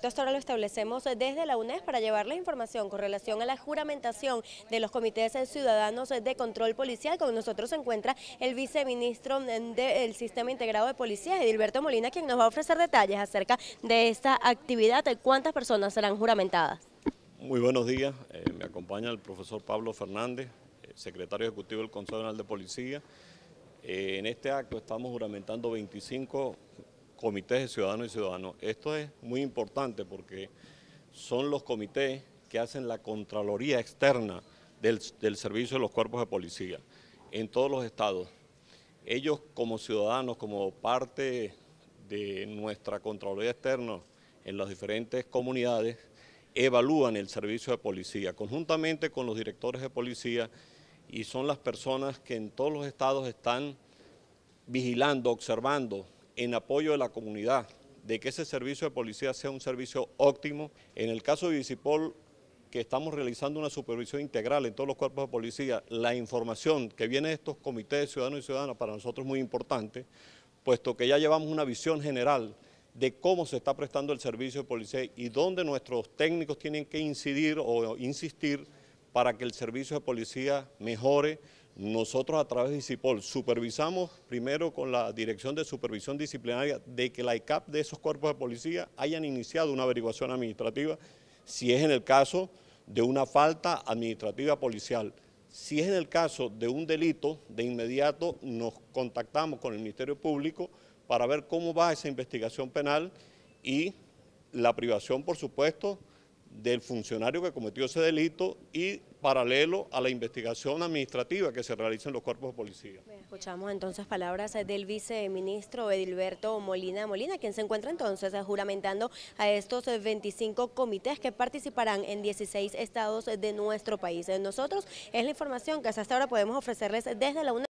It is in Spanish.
Esto ahora lo establecemos desde la UNES para llevar la información con relación a la juramentación de los comités ciudadanos de control policial. Con nosotros se encuentra el viceministro del Sistema Integrado de Policías, Edilberto Molina, quien nos va a ofrecer detalles acerca de esta actividad. ¿Cuántas personas serán juramentadas? Muy buenos días. Eh, me acompaña el profesor Pablo Fernández, eh, secretario ejecutivo del Consejo General de Policía. Eh, en este acto estamos juramentando 25 comités de ciudadanos y ciudadanos. Esto es muy importante porque son los comités que hacen la Contraloría Externa del, Servicio de los Cuerpos de Policía en todos los estados. Ellos como ciudadanos, como parte de nuestra Contraloría Externa en las diferentes comunidades, evalúan el servicio de policía conjuntamente con los directores de policía y son las personas que en todos los estados están vigilando, observando en apoyo de la comunidad, de que ese servicio de policía sea un servicio óptimo. En el caso de Visipol, que estamos realizando una supervisión integral en todos los cuerpos de policía, la información que viene de estos comités de ciudadanos y ciudadanas para nosotros es muy importante, puesto que ya llevamos una visión general de cómo se está prestando el servicio de policía y dónde nuestros técnicos tienen que incidir o insistir para que el servicio de policía mejore nosotros a través de ICIPOL supervisamos primero con la Dirección de Supervisión Disciplinaria de que la ICAP e de esos cuerpos de policía hayan iniciado una averiguación administrativa, si es en el caso de una falta administrativa policial. Si es en el caso de un delito, de inmediato nos contactamos con el Ministerio Público para ver cómo va esa investigación penal y la privación, por supuesto, del funcionario que cometió ese delito y paralelo a la investigación administrativa que se realiza en los cuerpos de policía. Escuchamos entonces palabras del viceministro Edilberto Molina Molina, quien se encuentra entonces juramentando a estos 25 eh, comités que participarán en 16 estados de nuestro país. Nosotros es la información que hasta ahora podemos ofrecerles desde la UNED.